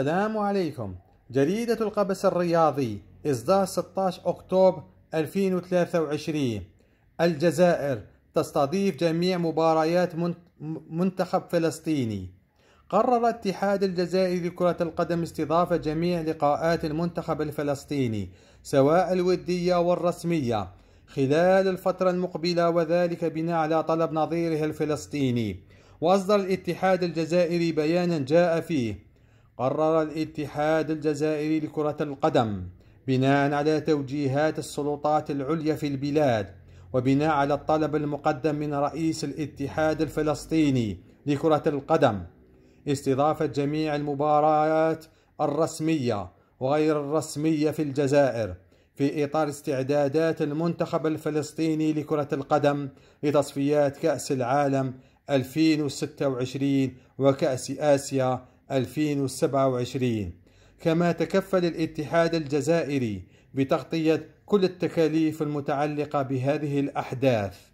السلام عليكم جريدة القبس الرياضي إصدار 16 أكتوبر 2023 الجزائر تستضيف جميع مباريات منتخب فلسطيني قرر اتحاد الجزائري لكرة القدم استضافة جميع لقاءات المنتخب الفلسطيني سواء الودية والرسمية خلال الفترة المقبلة وذلك بناء على طلب نظيره الفلسطيني وأصدر الاتحاد الجزائري بيانا جاء فيه قرر الاتحاد الجزائري لكرة القدم بناء على توجيهات السلطات العليا في البلاد وبناء على الطلب المقدم من رئيس الاتحاد الفلسطيني لكرة القدم استضافة جميع المباريات الرسمية وغير الرسمية في الجزائر في إطار استعدادات المنتخب الفلسطيني لكرة القدم لتصفيات كأس العالم 2026 وكأس آسيا 2027 كما تكفل الاتحاد الجزائري بتغطية كل التكاليف المتعلقة بهذه الأحداث